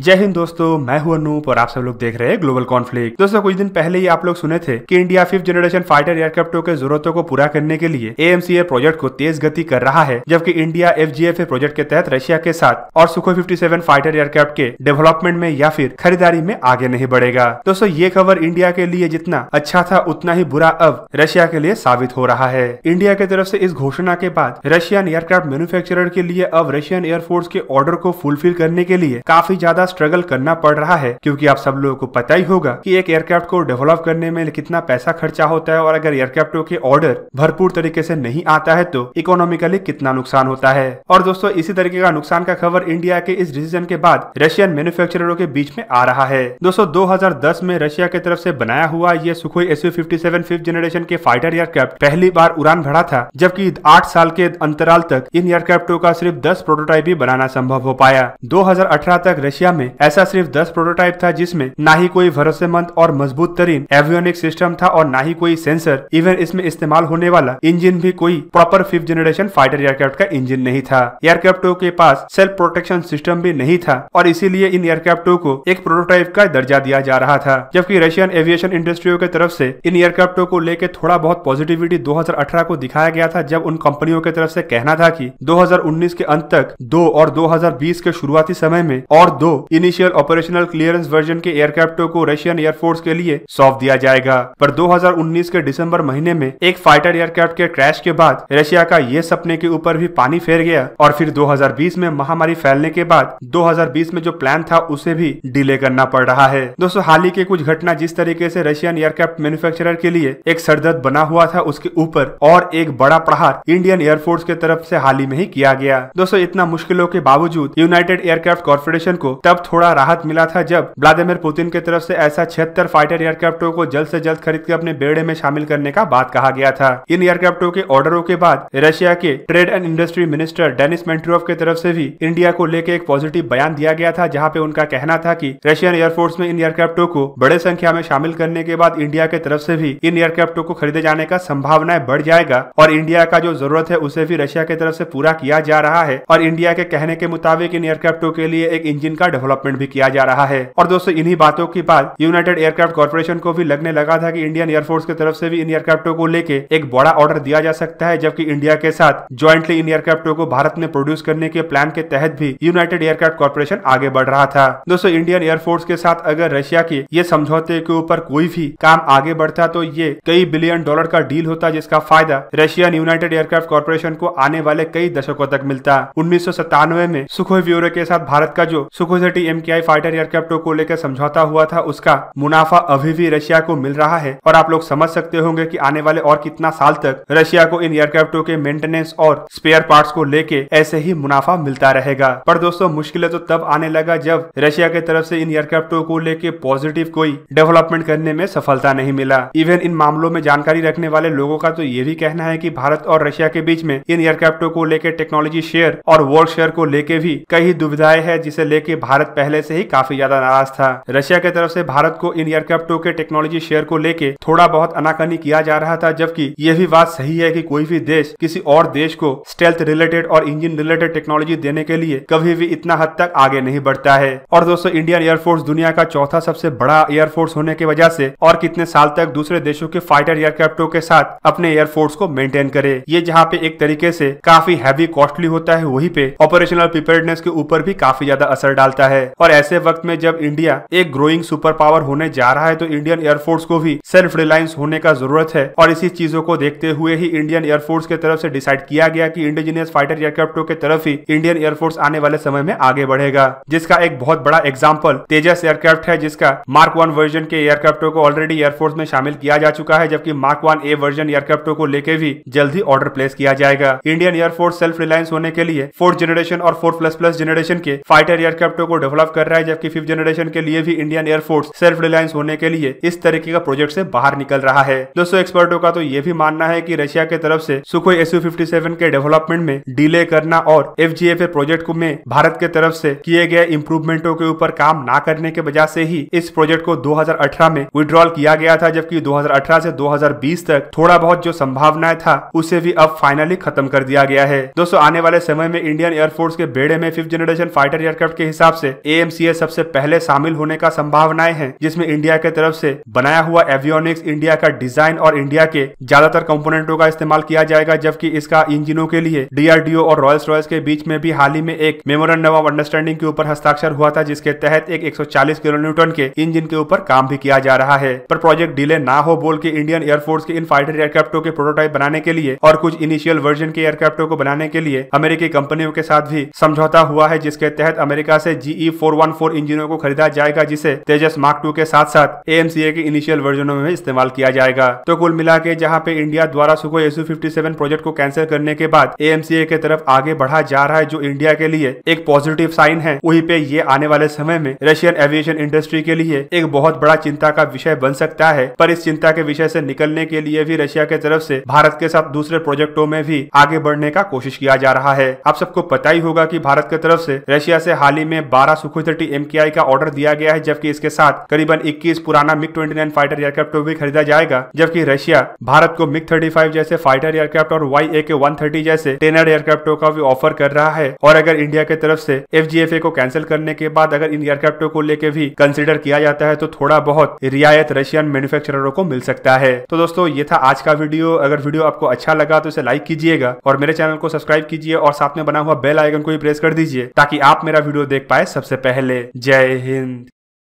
जय हिंद दोस्तों मैं हूं अनूप और आप सब लोग देख रहे हैं ग्लोबल कॉन्फ्लिक्ट दोस्तों कुछ दिन पहले ही आप लोग सुने थे कि इंडिया फिफ्थ जनरेशन फाइटर एयरक्राफ्टों के जरूरतों को पूरा करने के लिए एएमसीए प्रोजेक्ट को तेज गति कर रहा है जबकि इंडिया एफ प्रोजेक्ट के तहत रशिया के साथ और सुखो फिफ्टी फाइटर एयरक्राफ्ट के डेवलपमेंट में या फिर खरीदारी में आगे नहीं बढ़ेगा दोस्तों ये खबर इंडिया के लिए जितना अच्छा था उतना ही बुरा अब रशिया के लिए साबित हो रहा है इंडिया की तरफ ऐसी इस घोषणा के बाद रशियन एयरक्राफ्ट मैन्युफेक्चर के लिए अब रशियन एयरफोर्स के ऑर्डर को फुलफिल करने के लिए काफी ज्यादा ज्यादा स्ट्रगल करना पड़ रहा है क्योंकि आप सब लोगों को पता ही होगा कि एक एयरक्राफ्ट को डेवलप करने में कितना पैसा खर्चा होता है और अगर एयरक्राफ्टों के ऑर्डर भरपूर तरीके से नहीं आता है तो इकोनॉमिकली कितना नुकसान होता है और दोस्तों इसी तरीके का नुकसान का खबर इंडिया के इस डिसीजन के बाद रशियन मैन्युफैक्चररों के बीच में आ रहा है दोस्तों दो में रशिया की तरफ ऐसी बनाया हुआ ये Sukhoi S fifty fifth generation के फाइटर एयरक्राफ्ट पहली बार उड़ान भरा था जबकि आठ साल के अंतराल तक इन एयरक्राफ्टों का सिर्फ दस प्रोटोटाइप ही बनाना संभव हो पाया 2018 तक रशिया 2011 में ऐसा सिर्फ 10 प्रोटोटाइप था जिसमें ना ही कोई भरोसेमंद और मजबूत तरीन एवियोनिक सिस्टम था और ना ही कोई सेंसर इवन इसमें इस्तेमाल होने वाला इंजन भी कोई proper fifth generation fighter aircraft का इंजन नहीं था एयरक्राफ्टों के पास सेल्फ प्रोटेक्शन सिस्टम भी नहीं था और इसीलिए इन एयरक्राफ्टों को एक प्रोटोटाइप का दर्जा दिया जा रहा था जबकि रशियन एविएशन इंडस्ट्रियों की तरफ से इन एयरक्राफ्टो को लेकर थोड़ा बहुत पॉजिटिविटी 2018 को दिखाया गया था जब उन कंपनियों की तरफ से कहना था कि 2019 के अंत तक दो और 2020 के शुरुआती समय में और दो इनिशियल ऑपरेशनल क्लियरेंस वर्जन के एयरक्राफ्टों को रशियन एयरफोर्स के लिए सौंप दिया जाएगा पर 2019 के दिसंबर महीने में एक फाइटर एयरक्राफ्ट के क्रैश के बाद रशिया का ये सपने के ऊपर भी पानी फेर गया और फिर 2020 में महामारी फैलने के बाद 2020 में जो प्लान था उसे भी डिले करना पड़ रहा है दोस्तों हाल ही के कुछ घटना जिस तरीके ऐसी रशियन एयरक्राफ्ट मैन्युफेक्चर के लिए एक सरदर्द बना हुआ था उसके ऊपर और एक बड़ा प्रहार इंडियन एयरफोर्स के तरफ ऐसी हाल ही में ही किया गया दोस्तों इतना मुश्किलों के बावजूद यूनाइटेड एयरक्राफ्ट कॉर्पोरेशन को तब तब थोड़ा राहत मिला था जब व्लादिमिर पुतिन की तरफ से ऐसा छिहत्तर फाइटर एयरक्राफ्टों को जल्द से जल्द खरीद के अपने बेड़े में शामिल करने का बात कहा गया था इन एयरक्राफ्टों के ऑर्डरों के बाद रशिया के trade and industry minister Denis Manturov की तरफ से भी इंडिया को लेकर एक पॉजिटिव बयान दिया गया था जहाँ पे उनका कहना था की रशियन एयरफोर्स में इन एयरक्राफ्टों को बड़े संख्या में शामिल करने के बाद इंडिया के तरफ से भी इन एयरक्राफ्टों को खरीदे जाने का संभावनाएं बढ़ जाएगा और इंडिया का जो जरूरत है उसे भी रशिया की तरफ से पूरा किया जा रहा है और इंडिया के कहने के मुताबिक इन एयरक्राफ्टों के लिए एक इंजन का डेवलपमेंट भी किया जा रहा है और दोस्तों इन्हीं बातों के बाद यूनाइटेड एयरक्राफ्ट कॉर्पोरेशन को भी लगने लगा था कि इंडियन एयरफोर्स की तरफ से भी इन एयरक्राफ्टों को लेके एक बड़ा ऑर्डर दिया जा सकता है जबकि इंडिया के साथ ज्वाइंटली इन एयरक्राफ्टों को भारत में प्रोड्यूस करने के प्लान के तहत भी यूनाइटेड एयरक्राफ्ट कॉर्पोरेशन आगे बढ़ रहा था दोस्तों इंडियन एयरफोर्स के साथ अगर रशिया के ये समझौते के ऊपर कोई भी काम आगे बढ़ता तो ये कई बिलियन डॉलर का डील होता जिसका फायदा रशियन यूनाइटेड एयरक्राफ्ट कॉर्पोरेशन को आने वाले कई दशकों तक मिलता उन्नीस में सुखोई ब्यूरो के साथ भारत का जो सुखोई सिक्योरिटी एम फाइटर एयरक्राफ्टों को लेकर समझौता हुआ था उसका मुनाफा अभी भी रशिया को मिल रहा है और आप लोग समझ सकते होंगे कि आने वाले और कितना साल तक रशिया को इन एयरक्राफ्टों के मेंटेनेंस और स्पेयर पार्ट्स को लेके ऐसे ही मुनाफा मिलता रहेगा पर दोस्तों मुश्किलें तो तब आने लगा जब रशिया के तरफ से इन एयरक्राफ्टों को लेके पॉजिटिव कोई डेवलपमेंट करने में सफलता नहीं मिला इवन इन मामलों में जानकारी रखने वाले लोगों का तो ये भी कहना है कि भारत और रशिया के बीच में इन एयरक्राफ्टों को लेकर टेक्नोलॉजी शेयर और वर्क शेयर को लेके भी कई दुविधाएं है जिसे लेके भारत भारत पहले से ही काफी ज्यादा नाराज था रशिया की तरफ से भारत को इन एयरक्राफ्टों के टेक्नोलॉजी शेयर को लेके थोड़ा बहुत अनाकनी किया जा रहा था जबकि यह भी बात सही है कि कोई भी देश किसी और देश को स्टेल्थ रिलेटेड और इंजन रिलेटेड टेक्नोलॉजी देने के लिए कभी भी इतना हद तक आगे नहीं बढ़ता है और दोस्तों इंडियन एयरफोर्स दुनिया का चौथा सबसे बड़ा एयरफोर्स होने की वजह से और कितने साल तक दूसरे देशों के फाइटर एयरक्राफ्टों के साथ अपने एयरफोर्स को मेंटेन करे ये जहाँ पे एक तरीके से काफी हैवी कॉस्टली होता है वही पे ऑपरेशनल प्रिपेयरनेस के ऊपर भी काफी ज्यादा असर डालता आता है और ऐसे वक्त में जब इंडिया एक ग्रोइंग सुपर पावर होने जा रहा है तो इंडियन एयरफोर्स को भी सेल्फ रिलायंस होने का जरूरत है और इसी चीजों को देखते हुए ही इंडियन एयरफोर्स के तरफ से डिसाइड किया गया कि इंडिजिनियस फाइटर एयरक्राफ्टों के तरफ ही इंडियन एयरफोर्स आने वाले समय में आगे बढ़ेगा जिसका एक बहुत बड़ा एग्जाम्पल तेजस एयरक्राफ्ट है जिसका मार्क वन वर्जन के एयरक्राफ्टों को ऑलरेडी एयरफोर्स में शामिल किया जा चुका है जबकि मार्क वन ए वर्जन एयरक्राफ्टों को लेकर भी जल्द ही ऑर्डर प्लेस किया जाएगा इंडियन एयरफोर्स सेल्फ रिलायंस होने के लिए फोर्थ जनरेशन और फोर्थ प्लस प्लस जनरेशन के फाइटर एयरक्राफ्टों को को डेवलप कर रहा है जबकि फिफ्थ जनरेशन के लिए भी इंडियन एयरफोर्स सेल्फ रिलायंस होने के लिए इस तरीके का प्रोजेक्ट से बाहर निकल रहा है दोस्तों एक्सपर्टों का तो ये भी मानना है कि रशिया के तरफ से सुखोई एस के डेवलपमेंट में डिले करना और एफ प्रोजेक्ट को में भारत के तरफ से किए गए इम्प्रूवमेंटों के ऊपर काम ना करने के वजह से ही इस प्रोजेक्ट को 2018 में विड्रॉल किया गया था जबकि 2018 से 2020 तक थोड़ा बहुत जो संभावनाएं था उसे भी अब फाइनली खत्म कर दिया गया है दोस्तों आने वाले समय में इंडियन एयरफोर्स के बेड़े में फिफ्थ जनरेशन फाइटर एयरक्राफ्ट के हिसाब से एएमसीए सबसे पहले शामिल होने का संभावनाएं हैं जिसमें इंडिया के तरफ से बनाया हुआ एवियोनिक्स इंडिया का डिजाइन और इंडिया के ज्यादातर कंपोनेंटों का इस्तेमाल किया जाएगा जबकि इसका इंजिनों के लिए डीआरडीओ और रॉयल्स रॉयल्स के बीच में भी हाल ही में एक मेमोरेंडम ऑफ अंडरस्टैंडिंग के ऊपर हस्ताक्षर हुआ था जिसके तहत एक एक किलो न्यूटन के इंजिन के ऊपर काम भी किया जा रहा है पर प्रोजेक्ट डिले ना हो बोल के इंडियन एयरफोर्स के इन फाइटर एयरक्राफ्टों के प्रोटोटाइप बनाने के लिए और कुछ इनिशियल वर्जन के एयरक्राफ्टों को बनाने के लिए अमेरिकी कंपनियों के साथ भी समझौता हुआ है जिसके तहत अमेरिका से G GE four one four इंजिनों को खरीदा जाएगा जिसे तेजस मार्क टू के साथ साथ ए के इनिशियल वर्जनों में इस्तेमाल किया जाएगा तो कुल मिला के जहाँ पे इंडिया द्वारा Sukhoi SU fifty seven project को कैंसिल करने के बाद ए के तरफ आगे बढ़ा जा रहा है जो इंडिया के लिए एक पॉजिटिव साइन है वही पे ये आने वाले समय में रशियन एविएशन इंडस्ट्री के लिए एक बहुत बड़ा चिंता का विषय बन सकता है पर इस चिंता के विषय से निकलने के लिए भी रशिया के तरफ से भारत के साथ दूसरे प्रोजेक्टों में भी आगे बढ़ने का कोशिश किया जा रहा है आप सबको पता ही होगा की भारत की तरफ से रशिया से हाल ही में बारह सुखोई थर्टी एम का ऑर्डर दिया गया है जबकि इसके साथ करीबन इक्कीस पुराना मिग ट्वेंटी फाइटर एयरक्राफ्ट भी खरीदा जाएगा जबकि रशिया भारत को मिग थर्टी जैसे फाइटर एयरक्राफ्ट और वाई ए के वन जैसे टेनर एयरक्राफ्टों का भी ऑफर कर रहा है और अगर इंडिया के तरफ से एफ को कैंसिल करने के बाद अगर इन एयरक्राफ्टों को लेकर भी कंसिडर किया जाता है तो थोड़ा बहुत रियायत रशियन मैन्युफैक्चररों को मिल सकता है तो दोस्तों ये था आज का वीडियो अगर वीडियो आपको अच्छा लगा तो इसे लाइक कीजिएगा और मेरे चैनल को सब्सक्राइब कीजिए और साथ में बना हुआ बेल आइकन को भी प्रेस कर दीजिए ताकि आप मेरा वीडियो देख पाए सबसे पहले जय हिंद